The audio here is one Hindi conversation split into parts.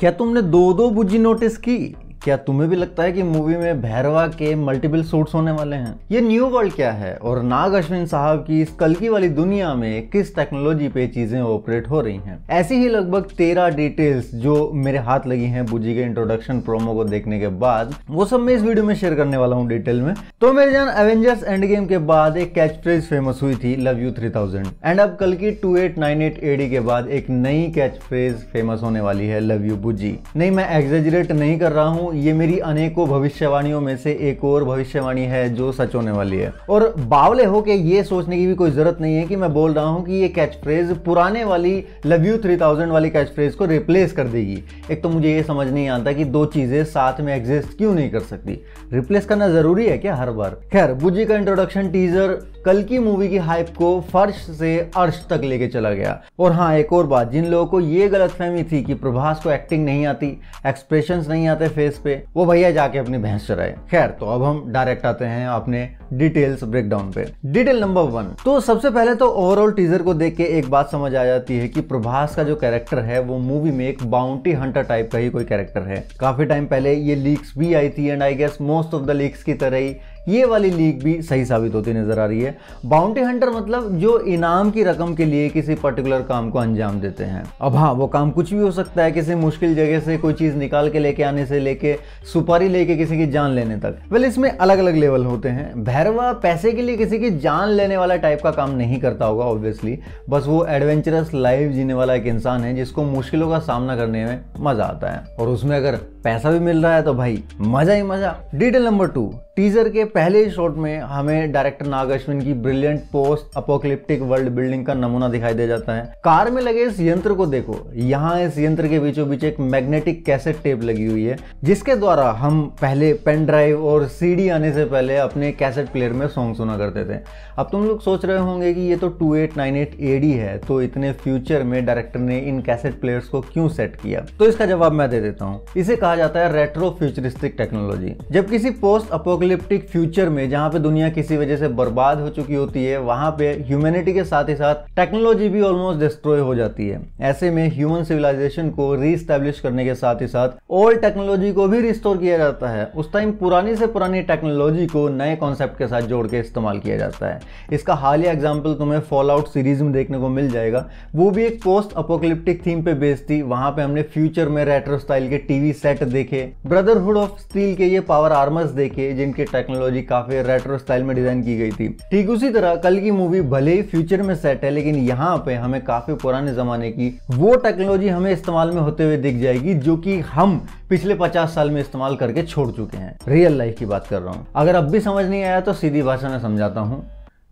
क्या तुमने दो दो बुझी नोटिस की क्या तुम्हें भी लगता है कि मूवी में भैरवा के मल्टीपल सूट्स होने वाले हैं ये न्यू वर्ल्ड क्या है और नाग अश्विन साहब की इस कलकी वाली दुनिया में किस टेक्नोलॉजी पे चीजें ऑपरेट हो रही हैं ऐसी ही लगभग तेरह डिटेल्स जो मेरे हाथ लगी हैं बुजी के इंट्रोडक्शन प्रोमो को देखने के बाद वो सब मैं इस वीडियो में शेयर करने वाला हूँ डिटेल में तो मेरे जान एवेंजर्स एंड गेम के बाद एक कैच फ्रेज फेमस हुई थी love you three thousand and अब कल की two eight nine eight AD के बाद एक नई कैच फ्रेज फेमस होने वाली है लव यू बुजी नहीं मैं एग्जेजरेट नहीं कर रहा हूँ हूँ ये मेरी अनेकों भविष्यवाणियों में से एक और भविष्यवाणी है जो सच होने वाली है और बावले के ये सोचने की भी कोई ज़रूरत नहीं है कि मैं बोल रहा हूँ कि ये कैच फ्रेज पुराने वाली लव यू थ्री थाउजेंड वाली कैच फ्रेज को रिप्लेस कर देगी एक तो मुझे ये समझ नहीं आता कि दो चीज़ें साथ में एग्जिस्ट क्यों नहीं कर सकती रिप्लेस करना ज़रूरी है क्या हर बार खैर बुजी का इंट्रोडक्शन टीजर कल की मूवी की हाइप को फर्श से अर्श तक लेके चला गया और हाँ एक और बात जिन लोगों को ये फहमी थी कि प्रभास को एक्टिंग नहीं आती एक्सप्रेशन नहीं आते फेस पे वो भैया जाके अपनी भैंस चराए खैर तो अब हम डायरेक्ट आते हैं अपने डिटेल्स ब्रेकडाउन पे डिटेल नंबर वन तो सबसे पहले तो ओवरऑल टीजर को देख के एक बात समझ आ जाती है कि प्रभास का जो कैरेक्टर है वो मूवी में एक बाउंटी हंटर टाइप का ही कोई कैरेक्टर है काफी टाइम पहले ये लीक्स भी आई थी and I guess most of the leaks की तरह ही ये वाली लीग भी सही साबित होती नजर आ रही है बाउंटी हंटर मतलब जो इनाम की रकम के लिए किसी पर्टिकुलर काम को अंजाम देते हैं अब हाँ वो काम कुछ भी हो सकता है किसी मुश्किल जगह से कोई चीज़ निकाल के लेके आने से लेके सुपारी लेके किसी की जान लेने तक वेल इसमें अलग अलग लेवल होते हैं भैरवा पैसे के लिए किसी की जान लेने वाला टाइप का काम नहीं करता होगा ऑब्वियसली बस वो एडवेंचरस लाइफ जीने वाला एक इंसान है जिसको मुश्किलों का सामना करने में मजा आता है और उसमें अगर पैसा भी मिल रहा है तो भाई मजा ही मजा डिटेल नंबर टू टीजर के पहले शॉट में हमें डायरेक्टर नाग अश्विन की brilliant post apocalyptic world building का नमूना दिखाई दे जाता है कार में लगे इस यंत्र को देखो यहाँ इस यंत्र के बीचों बीच एक मैग्नेटिक कैसेट टेप लगी हुई है जिसके द्वारा हम पहले पेन ड्राइव और सीडी आने से पहले अपने कैसेट प्लेयर में सॉन्ग सुना करते थे अब तुम लोग सोच रहे होंगे कि ये तो 2898 एडी है तो इतने फ्यूचर में डायरेक्टर ने इन कैसेट प्लेयर्स को क्यों सेट किया तो इसका जवाब मैं दे देता हूँ इसे कहा कहा जाता है रेट्रो फ्यूचरिस्टिक टेक्नोलॉजी जब किसी पोस्ट अपोकलिप्टिक फ्यूचर में जहाँ पे दुनिया किसी वजह से बर्बाद हो चुकी होती है वहाँ पे ह्यूमैनिटी के साथ ही साथ टेक्नोलॉजी भी ऑलमोस्ट डिस्ट्रॉय हो जाती है ऐसे में ह्यूमन सिविलाइजेशन को रीस्टैब्लिश करने के साथ ही साथ ओल्ड टेक्नोलॉजी को भी रिस्टोर किया जाता है उस टाइम पुरानी से पुरानी टेक्नोलॉजी को नए कॉन्सेप्ट के साथ जोड़ के इस्तेमाल किया जाता है इसका हालिया एग्जाम्पल तुम्हें फॉल आउट सीरीज में देखने को मिल जाएगा वो भी एक पोस्ट अपोकलिप्टिक थीम पे बेस्ड थी वहां पे हमने फ्यूचर में रेट्रो स्टाइल के टीवी सेट देखे ब्रदरहुड ऑफ स्टील के ये पावर आर्मर्स देखे जिनके टेक्नोलॉजी काफी रेट्रो स्टाइल में डिजाइन की गई थी ठीक उसी तरह कल की मूवी भले ही फ्यूचर में सेट है लेकिन यहाँ पे हमें काफी पुराने जमाने की वो टेक्नोलॉजी हमें इस्तेमाल में होते हुए दिख जाएगी जो की हम पिछले पचास साल में इस्तेमाल करके छोड़ चुके हैं रियल लाइफ की बात कर रहा हूँ अगर अब भी समझ नहीं आया तो सीधी भाषा में समझाता हूँ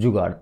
जुगाड़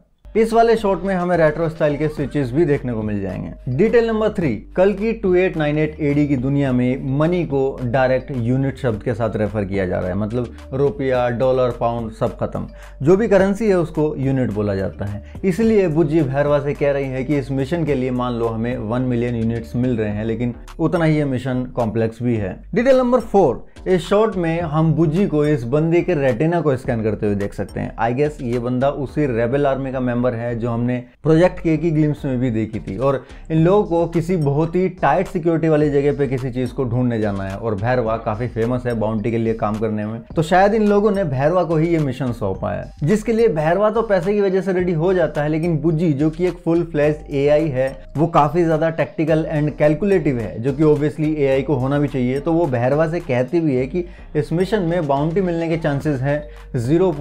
इस वाले शॉट में हमें रेट्रो स्टाइल के स्विचेस भी देखने को मिल जाएंगे डिटेल नंबर थ्री कल की 2898 एडी की दुनिया में मनी को डायरेक्ट यूनिट शब्द के साथ रेफर किया जा रहा है मतलब रुपया डॉलर पाउंड सब खत्म जो भी करेंसी है उसको यूनिट बोला जाता है इसलिए बुज्जी भैरवा से कह रही है कि इस मिशन के लिए मान लो हमें वन मिलियन यूनिट्स मिल रहे हैं लेकिन उतना ही ये मिशन कॉम्प्लेक्स भी है डिटेल नंबर फोर इस शॉट में हम बुज्जी को इस बंदे के रेटिना को स्कैन करते हुए देख सकते हैं आई गेस ये बंदा उसी रेबल आर्मी का मेम्बर नंबर है जो हमने प्रोजेक्ट के की ग्लिम्स में भी देखी थी और इन लोगों को किसी बहुत ही टाइट सिक्योरिटी वाली जगह पे किसी चीज़ को ढूंढने जाना है और भैरवा काफ़ी फेमस है बाउंड्री के लिए काम करने में तो शायद इन लोगों ने भैरवा को ही ये मिशन सौंपा है जिसके लिए भैरवा तो पैसे की वजह से रेडी हो जाता है लेकिन बुजी जो की एक फुल फ्लैश ए है वो काफ़ी ज़्यादा टेक्टिकल एंड कैलकुलेटिव है जो की ऑब्वियसली ए को होना भी चाहिए तो वो भैरवा से कहती भी है कि इस मिशन में बाउंड्री मिलने के चांसेस है जीरो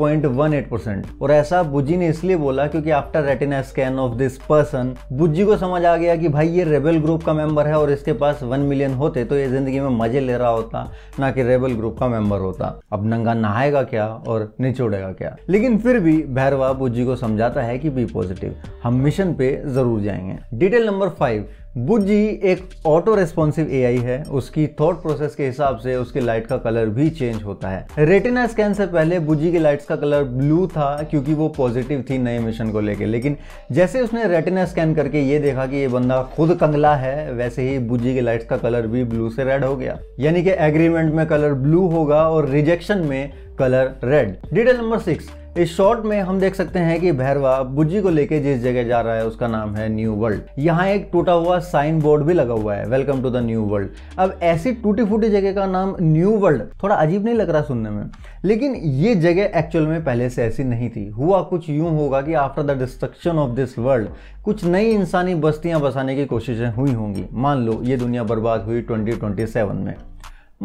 और ऐसा बुजी ने इसलिए बोला क्योंकि after retina scan of this person Bujji को समझ आ गया कि भाई ये रेबल ग्रुप का मेंबर है और इसके पास वन मिलियन होते तो ये जिंदगी में मजे ले रहा होता ना कि रेबल ग्रुप का मेंबर होता अब नंगा नहाएगा क्या और निचोड़ेगा क्या लेकिन फिर भी भैरवा बुज्जी को समझाता है कि बी पॉजिटिव हम मिशन पे जरूर जाएंगे डिटेल नंबर फाइव बुट जी एक ऑटो रेस्पॉन्सिव एआई है उसकी थॉट प्रोसेस के हिसाब से उसके लाइट का कलर भी चेंज होता है रेटिना स्कैन से पहले बुजी के लाइट्स का कलर ब्लू था क्योंकि वो पॉजिटिव थी नए मिशन को लेके लेकिन जैसे उसने रेटिना स्कैन करके ये देखा कि ये बंदा खुद कंगला है वैसे ही बुजी के लाइट्स का कलर भी ब्लू से रेड हो गया यानी कि एग्रीमेंट में कलर ब्लू होगा और रिजेक्शन में colour red detail number six इस शॉर्ट में हम देख सकते हैं कि भैरवा बुज्जी को लेके जिस जगह जा रहा है उसका नाम है न्यू वर्ल्ड यहाँ एक टूटा हुआ साइन बोर्ड भी लगा हुआ है welcome to the new world अब ऐसी टूटी फूटी जगह का नाम न्यू वर्ल्ड थोड़ा अजीब नहीं लग रहा सुनने में लेकिन ये जगह एक्चुअल में पहले से ऐसी नहीं थी हुआ कुछ यूं होगा कि after the destruction of this world कुछ नई इंसानी बस्तियां बसाने की कोशिशें हुई होंगी मान लो ये दुनिया बर्बाद हुई ट्वेंटी में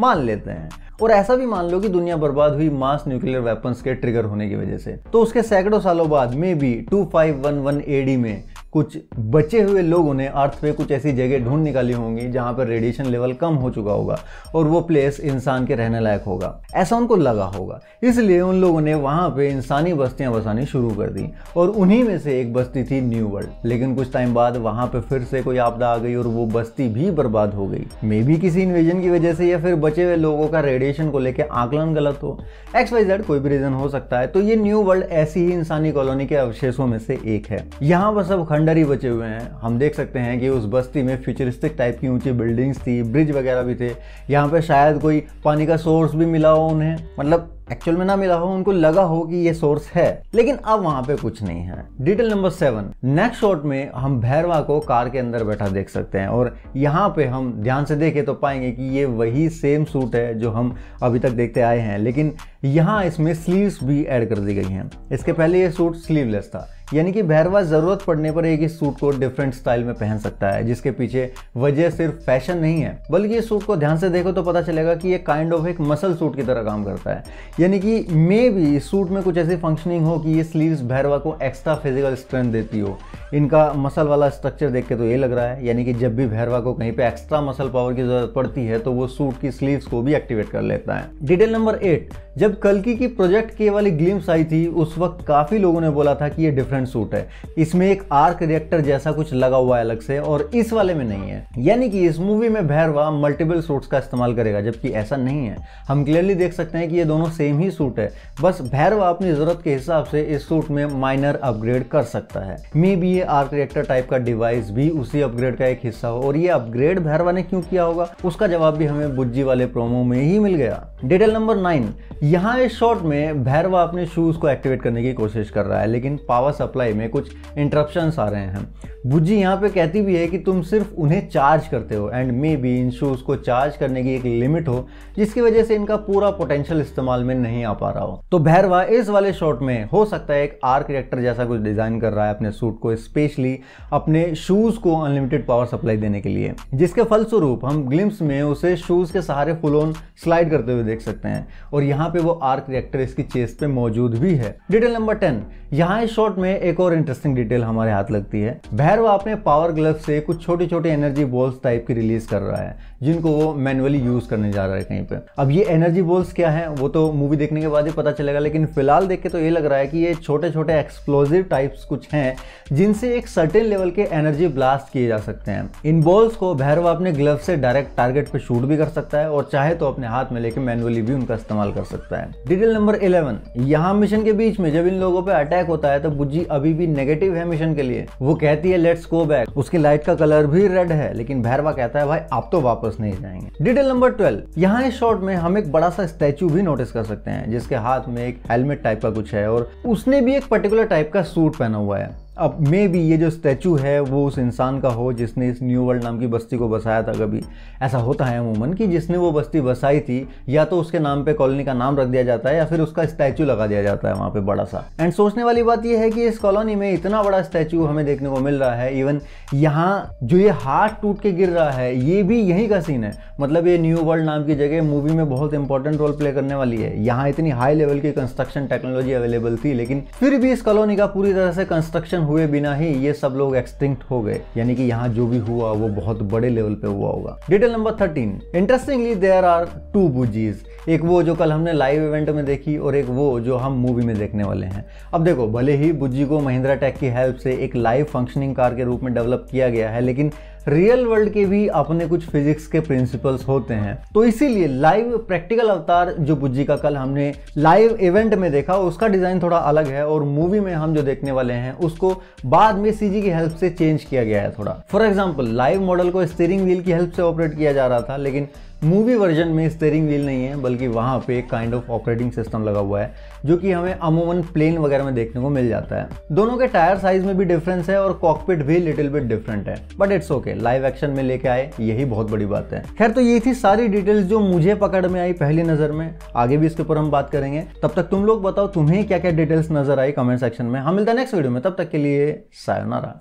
मान लेते हैं और ऐसा भी मान लो कि दुनिया बर्बाद हुई मास न्यूक्लियर वेपन्स के ट्रिगर होने की वजह से तो उसके सैकड़ों सालों बाद में भी two five one one AD में कुछ बचे हुए लोगों ने अर्थ पे कुछ ऐसी जगह ढूंढ निकाली होंगी जहाँ पर रेडिएशन लेवल कम हो चुका होगा और वो प्लेस इंसान के रहने लायक होगा ऐसा उनको लगा होगा इसलिए उन लोगों ने वहां पे इंसानी बस्तियां बसानी शुरू कर दी और उन्हीं में से एक बस्ती थी न्यू वर्ल्ड लेकिन कुछ टाइम बाद वहाँ पे फिर से कोई आपदा आ गई और वो बस्ती भी बर्बाद हो गई मे भी किसी इन्वेजन की वजह से या फिर बचे हुए लोगों का रेडिएशन को लेकर आकलन गलत हो एक्स वाई जेड कोई भी रीजन हो सकता है तो ये न्यू वर्ल्ड ऐसी ही इंसानी कॉलोनी के अवशेषों में से एक है यहाँ पर सब खंडर ही बचे हुए हैं हम देख सकते हैं कि उस बस्ती में फ्यूचरिस्टिक टाइप की ऊंची बिल्डिंग्स थी ब्रिज वगैरह भी थे यहाँ पे शायद कोई पानी का सोर्स भी मिला हो उन्हें मतलब एक्चुअल में ना मिला हो उनको लगा हो कि ये सोर्स है लेकिन अब वहां पे कुछ नहीं है detail number seven next shot में हम भैरवा को कार के अंदर बैठा देख सकते हैं और यहाँ पे हम ध्यान से देखें तो पाएंगे कि ये वही सेम सूट है जो हम अभी तक देखते आए हैं लेकिन यहाँ इसमें स्लीव्स भी ऐड कर दी गई हैं इसके पहले ये सूट स्लीवलेस था यानी कि भैरवा ज़रूरत पड़ने पर एक ही सूट को डिफरेंट स्टाइल में पहन सकता है जिसके पीछे वजह सिर्फ फैशन नहीं है बल्कि इस सूट को ध्यान से देखो तो पता चलेगा कि ये काइंड ऑफ एक मसल सूट की तरह काम करता है यानी कि मे भी इस सूट में कुछ ऐसी फंक्शनिंग हो कि ये स्लीव्स भैरवा को एक्स्ट्रा फिजिकल स्ट्रेंथ देती हो इनका मसल वाला स्ट्रक्चर देख के तो ये लग रहा है यानी कि जब भी भैरवा को कहीं पे एक्स्ट्रा मसल पावर की जरूरत पड़ती है तो वो सूट की स्लीव्स को भी एक्टिवेट कर लेता है डिटेल नंबर एट जब कलकी की प्रोजेक्ट के वाली ग्लिम्स आई थी उस वक्त काफ़ी लोगों ने बोला था कि ये डिफरेंट सूट है इसमें एक आर्क रिएक्टर जैसा कुछ लगा हुआ है अलग से और इस वाले में नहीं है यानी कि इस मूवी में भैरवा मल्टीपल सूट्स का इस्तेमाल करेगा जबकि ऐसा नहीं है हम क्लियरली देख सकते हैं कि ये दोनों सेम सेम ही सूट है बस भैरव अपनी ज़रूरत के हिसाब से इस सूट में माइनर अपग्रेड कर सकता है मे बी ये आर्क रिएक्टर टाइप का डिवाइस भी उसी अपग्रेड का एक हिस्सा हो और ये अपग्रेड भैरवा ने क्यों किया होगा उसका जवाब भी हमें बुज्जी वाले प्रोमो में ही मिल गया डिटेल नंबर नाइन यहाँ इस शॉट में भैरवा अपने शूज़ को एक्टिवेट करने की कोशिश कर रहा है लेकिन पावर सप्लाई में कुछ इंटरप्शन आ रहे हैं बुज्जी यहाँ पे कहती भी है कि तुम सिर्फ उन्हें चार्ज करते हो एंड मे बी इन शूज़ को चार्ज करने की एक लिमिट हो जिसकी वजह से इनका पूरा पोटेंशियल इस्तेमाल में डिजाइन नहीं आ पा रहा हो तो भैरवा इस वाले शॉट में हो सकता है एक आर्क रिएक्टर जैसा कुछ डिजाइन कर रहा है अपने सूट को स्पेशली अपने शूज को अनलिमिटेड पावर सप्लाई देने के लिए जिसके फलस्वरूप हम ग्लिम्स में उसे शूज के सहारे फुल ऑन स्लाइड करते हुए देख सकते हैं और यहाँ पे वो आर्क रिएक्टर इसकी चेस पे मौजूद भी है डिटेल नंबर टेन यहाँ इस शॉट में एक और इंटरेस्टिंग डिटेल हमारे हाथ लगती है भैरवा अपने पावर ग्लव से कुछ छोटे छोटे एनर्जी बॉल्स टाइप की रिलीज कर रहा है जिनको वो मैनुअली यूज करने जा रहा है कहीं पे अब ये एनर्जी बॉल्स क्या है वो तो मूवी देखने के बाद ही पता चलेगा लेकिन फिलहाल देख के तो ये लग रहा है कि ये छोटे छोटे एक्सप्लोजिव टाइप्स कुछ हैं जिनसे एक सर्टेन लेवल के एनर्जी ब्लास्ट किए जा सकते हैं इन बॉल्स को भैरव अपने ग्लव से डायरेक्ट टारगेट पर शूट भी कर सकता है और चाहे तो अपने हाथ में लेके मैनुअली भी उनका इस्तेमाल कर सकता है डिटेल नंबर इलेवन यहाँ मिशन के बीच में जब इन लोगों पर अटैक होता है तो बुज्जी अभी भी नेगेटिव है मिशन के लिए वो कहती है लेट्स गो बैक उसकी लाइट का कलर भी रेड है लेकिन भैरवा कहता है भाई आप तो वापस नहीं जाएंगे डिटेल नंबर ट्वेल्व यहाँ इस शॉर्ट में हम एक बड़ा सा स्टेचू भी नोटिस कर सकते हैं जिसके हाथ में एक हेलमेट टाइप का कुछ है और उसने भी एक पर्टिकुलर टाइप का सूट पहना हुआ है अब मे भी ये जो स्टैचू है वो उस इंसान का हो जिसने इस न्यू वर्ल्ड नाम की बस्ती को बसाया था कभी ऐसा होता है अमूमन कि जिसने वो बस्ती बसाई थी या तो उसके नाम पे कॉलोनी का नाम रख दिया जाता है या फिर उसका स्टैचू लगा दिया जाता है वहाँ पे बड़ा सा एंड सोचने वाली बात यह है कि इस कॉलोनी में इतना बड़ा स्टैचू हमें देखने को मिल रहा है इवन यहाँ जो ये हाथ टूट के गिर रहा है ये भी यहीं का सीन है मतलब ये न्यू वर्ल्ड नाम की जगह मूवी में बहुत इंपॉर्टेंट रोल प्ले करने वाली है यहाँ इतनी हाई लेवल की कंस्ट्रक्शन टेक्नोलॉजी अवेलेबल थी लेकिन फिर भी इस कॉलोनी का पूरी तरह से कंस्ट्रक्शन हुए बिना ही ये सब लोग एक्सटिंक्ट हो गए यानी कि यहाँ जो भी हुआ वो बहुत बड़े लेवल पे हुआ होगा detail number thirteen interestingly there are two Bujjis एक वो जो कल हमने लाइव इवेंट में देखी और एक वो जो हम मूवी में देखने वाले हैं अब देखो भले ही बुज्जी को महिंद्रा टेक की हेल्प से एक लाइव फंक्शनिंग कार के रूप में डेवलप किया गया है लेकिन रियल वर्ल्ड के भी अपने कुछ फिजिक्स के प्रिंसिपल्स होते हैं तो इसीलिए लाइव प्रैक्टिकल अवतार जो बुज्जी का कल हमने लाइव इवेंट में देखा उसका डिज़ाइन थोड़ा अलग है और मूवी में हम जो देखने वाले हैं उसको बाद में सीजी की हेल्प से चेंज किया गया है थोड़ा फॉर एग्जाम्पल लाइव मॉडल को स्टीयरिंग व्हील की हेल्प से ऑपरेट किया जा रहा था लेकिन मूवी वर्जन में स्टेयरिंग व्हील नहीं है बल्कि वहाँ पे एक काइंड ऑफ ऑपरेटिंग सिस्टम लगा हुआ है जो कि हमें अमूमन प्लेन वगैरह में देखने को मिल जाता है दोनों के टायर साइज में भी डिफरेंस है और कॉकपिट भी लिटिल बिट डिफरेंट है but it's okay live action में लेके आए यही बहुत बड़ी बात है खैर तो ये थी सारी डिटेल्स जो मुझे पकड़ में आई पहली नजर में आगे भी इसके ऊपर हम बात करेंगे तब तक तुम लोग बताओ तुम्हें क्या क्या डिटेल्स नजर आई कमेंट सेक्शन में हम मिलता है नेक्स्ट वीडियो में तब तक के लिए सायोनारा